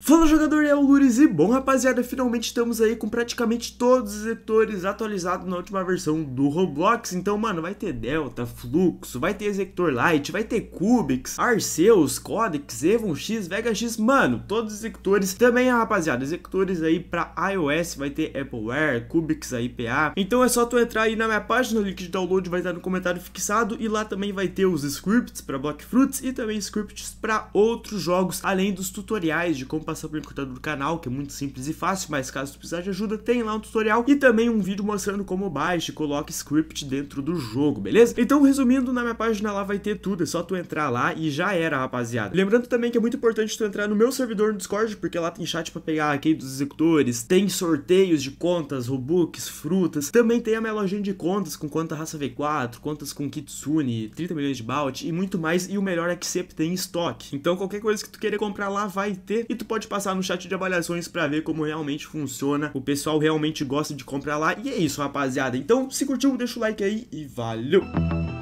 Fala jogador, é o Lures e bom rapaziada, finalmente estamos aí com praticamente todos os executores atualizados na última versão do Roblox Então mano, vai ter Delta, Fluxo, vai ter Executor Lite, vai ter Cubix, Arceus, Codex, Evon X, Vega X Mano, todos os executores também rapaziada, executores aí pra iOS, vai ter AppleWare, Cubix aí PA Então é só tu entrar aí na minha página, o link de download vai estar no comentário fixado E lá também vai ter os scripts pra Block Fruits e também scripts pra outros jogos, além dos tutoriais de como passar pelo encurtador do canal, que é muito simples e fácil, mas caso tu precisar de ajuda, tem lá um tutorial e também um vídeo mostrando como baixa e coloca script dentro do jogo, beleza? Então, resumindo, na minha página lá vai ter tudo, é só tu entrar lá e já era, rapaziada. Lembrando também que é muito importante tu entrar no meu servidor no Discord, porque lá tem chat para pegar aqui dos executores, tem sorteios de contas, robux, frutas, também tem a minha lojinha de contas com conta raça V4, contas com Kitsune, 30 milhões de balde e muito mais, e o melhor é que sempre tem estoque. Então, qualquer coisa que tu querer comprar lá vai ter e tu pode pode passar no chat de avaliações para ver como realmente funciona. O pessoal realmente gosta de comprar lá. E é isso, rapaziada. Então, se curtiu, deixa o like aí e valeu!